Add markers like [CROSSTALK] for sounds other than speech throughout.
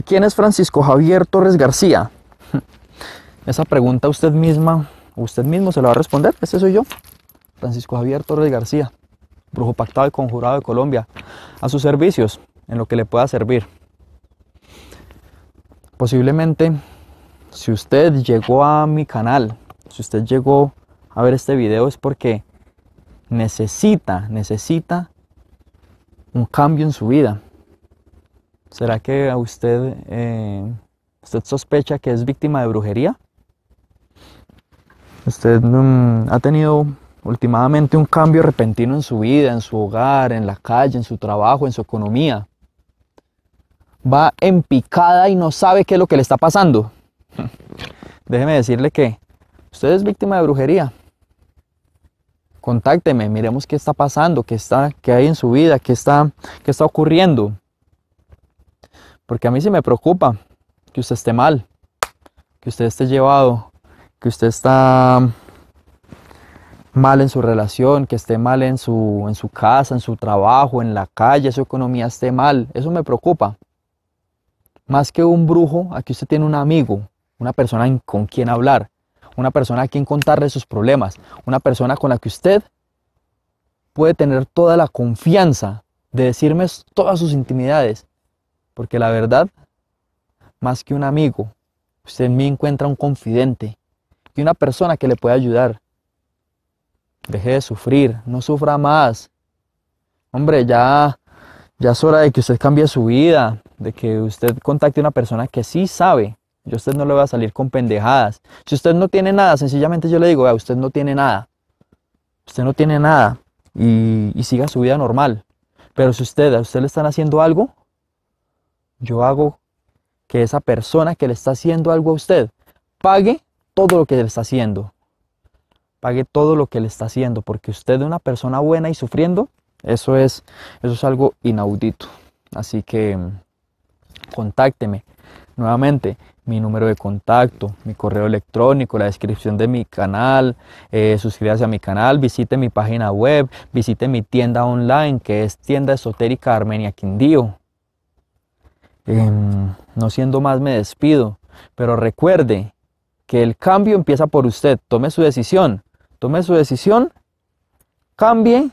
quién es Francisco Javier Torres García? [LAUGHS] Esa pregunta usted misma, usted mismo se la va a responder. Ese soy yo, Francisco Javier Torres García, brujo pactado y conjurado de Colombia, a sus servicios, en lo que le pueda servir. Posiblemente, si usted llegó a mi canal, si usted llegó a ver este video, es porque necesita, necesita un cambio en su vida, ¿Será que a usted, eh, usted sospecha que es víctima de brujería? Usted mm, ha tenido últimamente un cambio repentino en su vida, en su hogar, en la calle, en su trabajo, en su economía. Va en picada y no sabe qué es lo que le está pasando. [LAUGHS] Déjeme decirle que usted es víctima de brujería. Contácteme, miremos qué está pasando, qué, está, qué hay en su vida, qué está, qué está ocurriendo. Porque a mí sí me preocupa que usted esté mal, que usted esté llevado, que usted está mal en su relación, que esté mal en su, en su casa, en su trabajo, en la calle, su economía esté mal. Eso me preocupa. Más que un brujo, aquí usted tiene un amigo, una persona con quien hablar, una persona a quien contarle sus problemas, una persona con la que usted puede tener toda la confianza de decirme todas sus intimidades porque la verdad, más que un amigo, usted pues en mí encuentra un confidente y una persona que le puede ayudar. Deje de sufrir, no sufra más. Hombre, ya, ya es hora de que usted cambie su vida, de que usted contacte a una persona que sí sabe. Yo a usted no le va a salir con pendejadas. Si usted no tiene nada, sencillamente yo le digo, vea, usted no tiene nada. Usted no tiene nada. Y, y siga su vida normal. Pero si usted, a usted le están haciendo algo, yo hago que esa persona que le está haciendo algo a usted pague todo lo que le está haciendo. Pague todo lo que le está haciendo, porque usted es una persona buena y sufriendo, eso es, eso es algo inaudito. Así que contácteme nuevamente mi número de contacto, mi correo electrónico, la descripción de mi canal, eh, suscríbase a mi canal, visite mi página web, visite mi tienda online que es tienda esotérica Armenia Quindío. Em, no siendo más, me despido. Pero recuerde que el cambio empieza por usted. Tome su decisión. Tome su decisión. Cambie.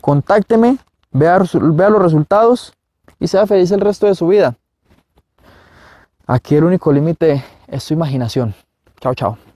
Contácteme. vea los resultados. Y sea feliz el resto de su vida. Aquí el único límite es su imaginación. Chao, chao.